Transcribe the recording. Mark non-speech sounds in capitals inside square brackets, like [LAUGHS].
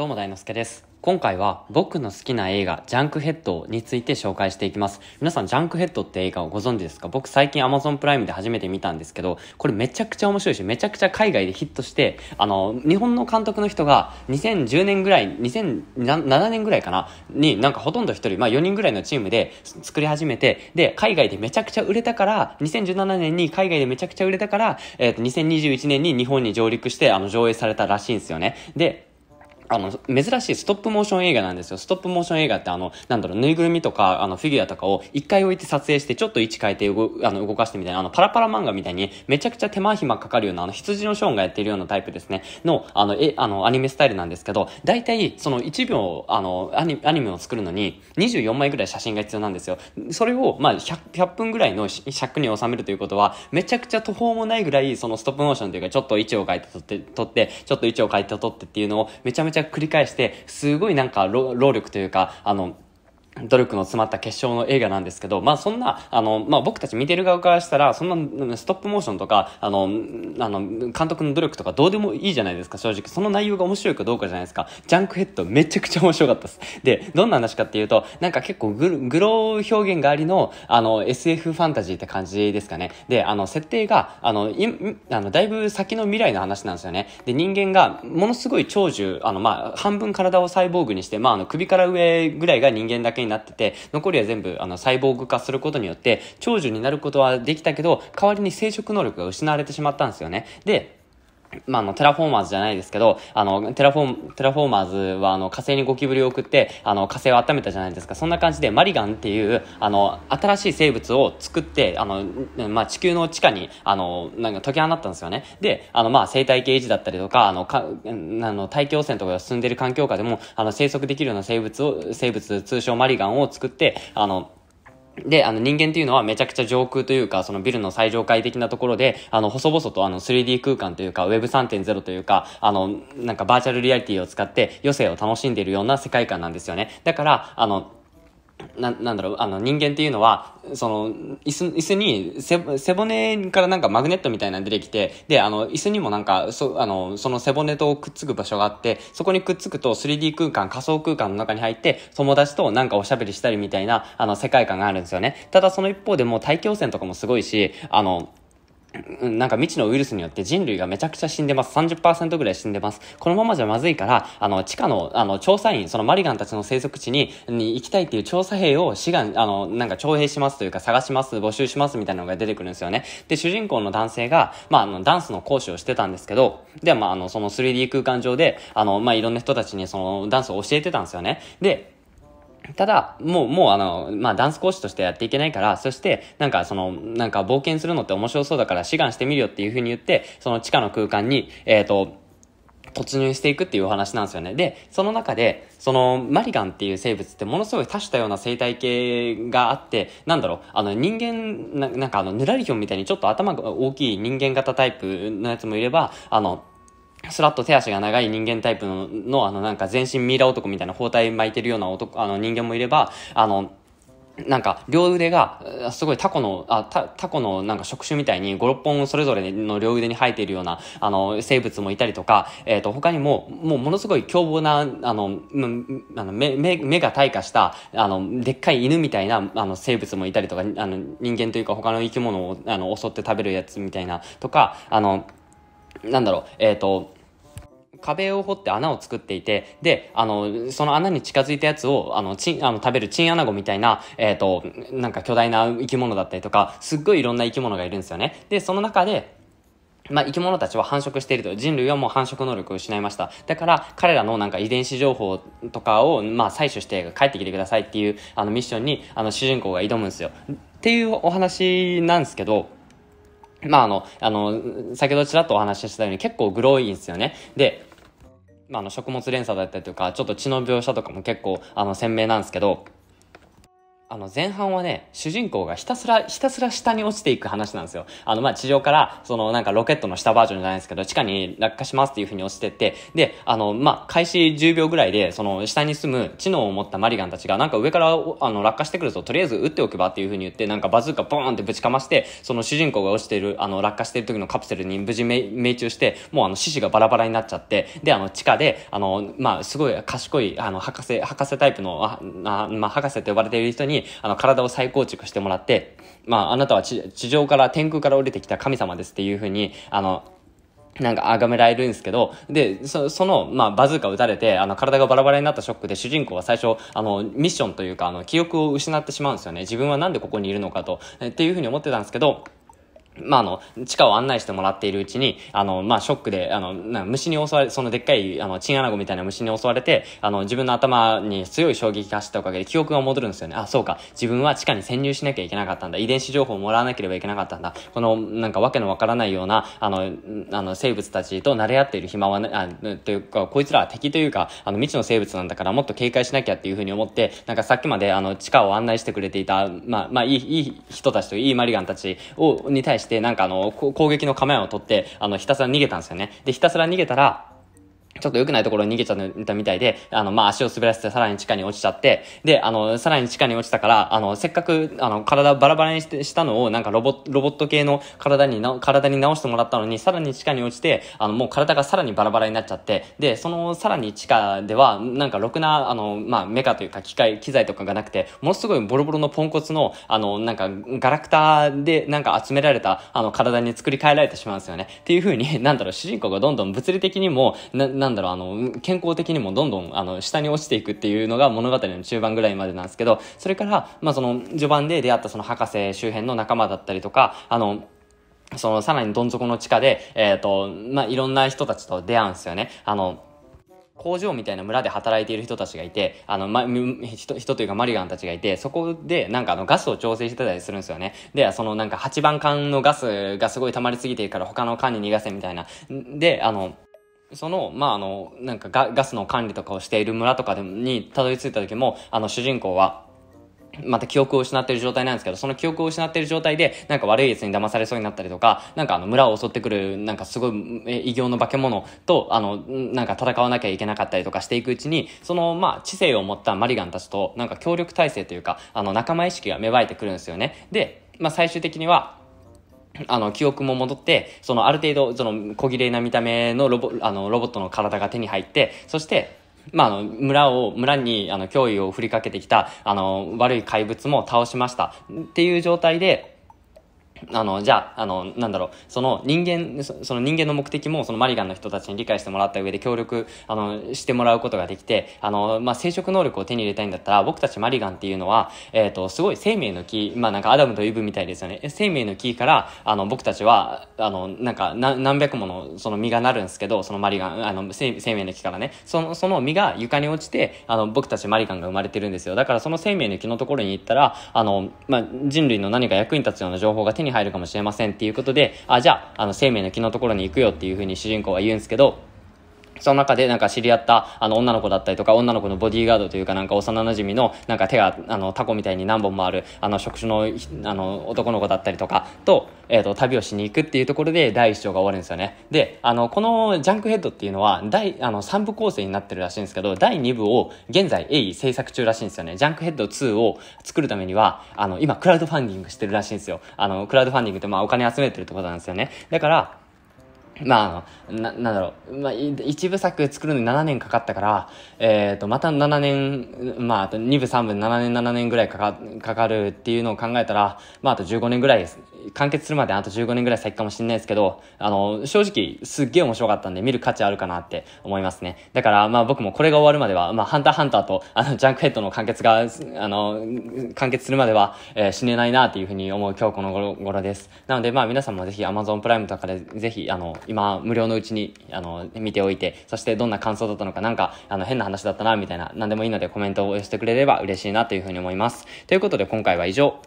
どうも大之助です。今回は僕の好きな映画、ジャンクヘッドについて紹介していきます。皆さん、ジャンクヘッドって映画をご存知ですか僕最近 Amazon プライムで初めて見たんですけど、これめちゃくちゃ面白いし、めちゃくちゃ海外でヒットして、あの、日本の監督の人が2010年ぐらい、2007年ぐらいかな、になんかほとんど一人、まあ4人ぐらいのチームで作り始めて、で、海外でめちゃくちゃ売れたから、2017年に海外でめちゃくちゃ売れたから、えっ、ー、と、2021年に日本に上陸して、あの、上映されたらしいんですよね。で、あの、珍しいストップモーション映画なんですよ。ストップモーション映画ってあの、なんだろう、ぬいぐるみとか、あの、フィギュアとかを一回置いて撮影して、ちょっと位置変えて動、あの、動かしてみたいな、あの、パラパラ漫画みたいに、めちゃくちゃ手間暇かかるような、あの、羊のショーンがやってるようなタイプですね、の、あの、え、あの、アニメスタイルなんですけど、大体、その1秒、あの、アニアニメを作るのに、24枚ぐらい写真が必要なんですよ。それを、まあ100、100分ぐらいの尺に収めるということは、めちゃくちゃ途方もないぐらい、そのストップモーションというか、ちょっと位置を変えて撮って、撮って、ちょっと位置を変えて撮ってっていうのを、めちゃめちゃ着繰り返して、すごいなんか労力というか、あの、努力の詰まった結晶の映画なんですけど、まあそんな、あの、まあ僕たち見てる側からしたら、そんなストップモーションとか、あの、あの、監督の努力とかどうでもいいじゃないですか、正直。その内容が面白いかどうかじゃないですか。ジャンクヘッドめちゃくちゃ面白かったです。で、どんな話かっていうと、なんか結構ググロ表現がありの、あの、SF ファンタジーって感じですかね。で、あの、設定が、あの、いあのだいぶ先の未来の話なんですよね。で、人間がものすごい長寿、あの、まあ半分体をサイボーグにして、まああの首から上ぐらいが人間だけになってて、残りは全部あのサイボーグ化することによって、長寿になることはできたけど、代わりに生殖能力が失われてしまったんですよね。で、まあ、あの、テラフォーマーズじゃないですけど、あの、テラフォー、テラフォーマーズは、あの、火星にゴキブリを送って、あの、火星を温めたじゃないですか。そんな感じで、マリガンっていう、あの、新しい生物を作って、あの、まあ、地球の地下に、あの、なんか解き放ったんですよね。で、あの、まあ、生態系維持だったりとか、あの、か、あの、大気汚染とかが進んでいる環境下でも、あの、生息できるような生物を、生物、通称マリガンを作って、あの、で、あの人間っていうのはめちゃくちゃ上空というか、そのビルの最上階的なところで、あの、細々とあの 3D 空間というか、Web3.0 というか、あの、なんかバーチャルリアリティを使って余生を楽しんでいるような世界観なんですよね。だから、あの、な、なんだろう、あの、人間っていうのは、その、椅子、椅子に背、背骨からなんかマグネットみたいなの出てきて、で、あの、椅子にもなんか、そ、あの、その背骨とくっつく場所があって、そこにくっつくと 3D 空間、仮想空間の中に入って、友達となんかおしゃべりしたりみたいな、あの、世界観があるんですよね。ただその一方でも大気汚染とかもすごいし、あの、なんか未知のウイルスによって人類がめちゃくちゃ死んでます。30%ぐらい死んでます。このままじゃまずいから、あの、地下の、あの、調査員、そのマリガンたちの生息地に、に行きたいっていう調査兵を志願、あの、なんか徴兵しますというか探します、募集しますみたいなのが出てくるんですよね。で、主人公の男性が、まあ、あの、ダンスの講師をしてたんですけど、で、まあ、あの、その 3D 空間上で、あの、まあ、いろんな人たちにそのダンスを教えてたんですよね。で、ただ、もう、もうあの、まあ、ダンス講師としてやっていけないから、そして、なんかその、なんか冒険するのって面白そうだから志願してみるよっていうふうに言って、その地下の空間に、えっ、ー、と、突入していくっていうお話なんですよね。で、その中で、その、マリガンっていう生物ってものすごい多種多様な生態系があって、なんだろう、あの、人間、ななんかあの、ぬらりひょんみたいにちょっと頭が大きい人間型タイプのやつもいれば、あの、スラッと手足が長い人間タイプの、のあのなんか全身ミイラ男みたいな包帯巻いてるような男、あの人間もいれば、あの、なんか、両腕が、すごいタコの、あタタコのなんか触手みたいに5、6本それぞれの両腕に生えているような、あの、生物もいたりとか、えっ、ー、と、他にも、もうものすごい凶暴な、あの、あの目、目、目が退化した、あの、でっかい犬みたいな、あの、生物もいたりとか、あの、人間というか他の生き物を、あの、襲って食べるやつみたいな、とか、あの、なんだろう、えっ、ー、と、壁を掘って穴を作っていて、で、あの、その穴に近づいたやつを、あの、チン、あの、食べるチンアナゴみたいな、えっ、ー、と、なんか巨大な生き物だったりとか、すっごいいろんな生き物がいるんですよね。で、その中で、まあ、生き物たちは繁殖していると。人類はもう繁殖能力を失いました。だから、彼らのなんか遺伝子情報とかを、まあ、採取して帰ってきてくださいっていう、あの、ミッションに、あの、主人公が挑むんですよ。っていうお話なんですけど、まああの、あの、先ほどちらっとお話ししたように結構グロいんですよね。で、まあの食物連鎖だったりとか、ちょっと血の描写とかも結構あの鮮明なんですけど、あの前半はね、主人公がひたすら、ひたすら下に落ちていく話なんですよ。あの、ま、地上から、そのなんかロケットの下バージョンじゃないですけど、地下に落下しますっていう風に落ちてって、で、あの、まあ、開始10秒ぐらいで、その下に住む知能を持ったマリガンたちが、なんか上からあの落下してくるぞ、とりあえず撃っておけばっていう風に言って、なんかバズーカボーンってぶちかまして、その主人公が落ちている、あの、落下している時のカプセルに無事命中して、もうあの、獅子がバラバラになっちゃって、で、あの、地下で、あの、まあ、すごい賢い、あの、博士、博士タイプの、あまあ、博士って呼ばれている人に、あの、体を再構築してもらって、まあ、あなたは地上から天空から降りてきた神様ですっていうふうに、あの、なんか崇められるんですけど、で、その、まあ、バズーカ撃たれて、あの、体がバラバラになったショックで、主人公は最初、あの、ミッションというか、あの、記憶を失ってしまうんですよね。自分はなんでここにいるのかと、っていうふうに思ってたんですけど、まあ、あの、地下を案内してもらっているうちに、あの、まあ、ショックで、あの、虫に襲われ、そのでっかい、あの、チンアナゴみたいな虫に襲われて、あの、自分の頭に強い衝撃が走ったおかげで記憶が戻るんですよね。あ、そうか。自分は地下に潜入しなきゃいけなかったんだ。遺伝子情報をもらわなければいけなかったんだ。この、なんかわけのわからないような、あの、あの、生物たちと慣れ合っている暇は、ね、あ、というか、こいつらは敵というか、あの、未知の生物なんだからもっと警戒しなきゃっていうふうに思って、なんかさっきまで、あの、地下を案内してくれていた、まあ、まあ、いい、いい人たちといいマリガンたちを、に対して、して、なんかあの、攻撃の構えを取って、あの、ひたすら逃げたんですよね。で、ひたすら逃げたら、ちょっと良くないところに逃げちゃったみたいで、あの、まあ、足を滑らせてさらに地下に落ちちゃって、で、あの、さらに地下に落ちたから、あの、せっかく、あの、体バラバラにしてしたのを、なんかロボロボット系の体にな、体に直してもらったのに、さらに地下に落ちて、あの、もう体がさらにバラバラになっちゃって、で、そのさらに地下では、なんかろくな、あの、まあ、メカというか機械、機材とかがなくて、ものすごいボロボロのポンコツの、あの、なんか、ガラクターで、なんか集められた、あの、体に作り変えられてしまうんですよね。っていう風に、なんだろう、主人公がどんどん物理的にも、ななんだろう、あの、健康的にもどんどん、あの、下に落ちていくっていうのが物語の中盤ぐらいまでなんですけど、それから、まあ、その、序盤で出会ったその博士周辺の仲間だったりとか、あの、その、さらにどん底の地下で、えっ、ー、と、まあ、いろんな人たちと出会うんですよね。あの、工場みたいな村で働いている人たちがいて、あの、ま、人、人というかマリガンたちがいて、そこでなんかあのガスを調整してたりするんですよね。で、そのなんか8番缶のガスがすごい溜まりすぎているから他の缶に逃がせみたいな。で、あの、その、まあ、あの、なんかガガスの管理とかをしている村とかでにたどり着いた時も、あの、主人公は、また記憶を失ってる状態なんですけど、その記憶を失ってる状態で、なんか悪い奴に騙されそうになったりとか、なんかあの村を襲ってくる、なんかすごい異形の化け物と、あの、なんか戦わなきゃいけなかったりとかしていくうちに、その、まあ、知性を持ったマリガンたちと、なんか協力体制というか、あの、仲間意識が芽生えてくるんですよね。で、まあ、最終的には、あの、記憶も戻って、その、ある程度、その、小綺麗な見た目のロボ、あの、ロボットの体が手に入って、そして、まあ、あの、村を、村に、あの、脅威を振りかけてきた、あの、悪い怪物も倒しました。っていう状態で、あの、じゃあ、あの、なんだろう、その人間、その人間の目的も、そのマリガンの人たちに理解してもらった上で協力、あの、してもらうことができて、あの、まあ、生殖能力を手に入れたいんだったら、僕たちマリガンっていうのは、えっ、ー、と、すごい生命の木、まあ、なんかアダムとイブみたいですよね。生命の木から、あの、僕たちは、あの、なんか、何百もの、その実がなるんですけど、そのマリガン、あの、生命の木からね、その、その実が床に落ちて、あの、僕たちマリガンが生まれてるんですよ。だから、その生命の木のところに行ったら、あの、まあ、人類の何か役に立つような情報が手にに入るかもしれませんっていうことで、あ、じゃあ、あの、生命の木のところに行くよっていうふうに主人公は言うんですけど、その中でなんか知り合ったあの女の子だったりとか女の子のボディーガードというかなんか幼馴染のなんか手があのタコみたいに何本もあるあの職種のあの男の子だったりとかと,、えー、と旅をしに行くっていうところで第一章が終わるんですよねであのこの「ジャンクヘッド」っていうのは第あの3部構成になってるらしいんですけど第2部を現在鋭意制作中らしいんですよね「ジャンクヘッド2」を作るためにはあの今クラウドファンディングしてるらしいんですよあのクラウドファンディングってまあお金集めてるってことなんですよねだから [LAUGHS] まあ、な、なんだろう。まあ、一部作作るのに7年かかったから、えっ、ー、と、また7年、まあ、あと2部3部7年7年ぐらいかか、かかるっていうのを考えたら、まあ、あと15年ぐらいです完結するまであと15年ぐらい先かもしれないですけど、あの、正直すっげえ面白かったんで見る価値あるかなって思いますね。だからまあ僕もこれが終わるまでは、まあハンターハンターとあのジャンクヘッドの完結が、あの、完結するまでは、えー、死ねないなっていうふうに思う今日この頃頃です。なのでまあ皆さんもぜひ Amazon プライムとかでぜひあの、今無料のうちにあの、見ておいて、そしてどんな感想だったのかなんかあの変な話だったなみたいな、なんでもいいのでコメントを寄せてくれれば嬉しいなというふうに思います。ということで今回は以上。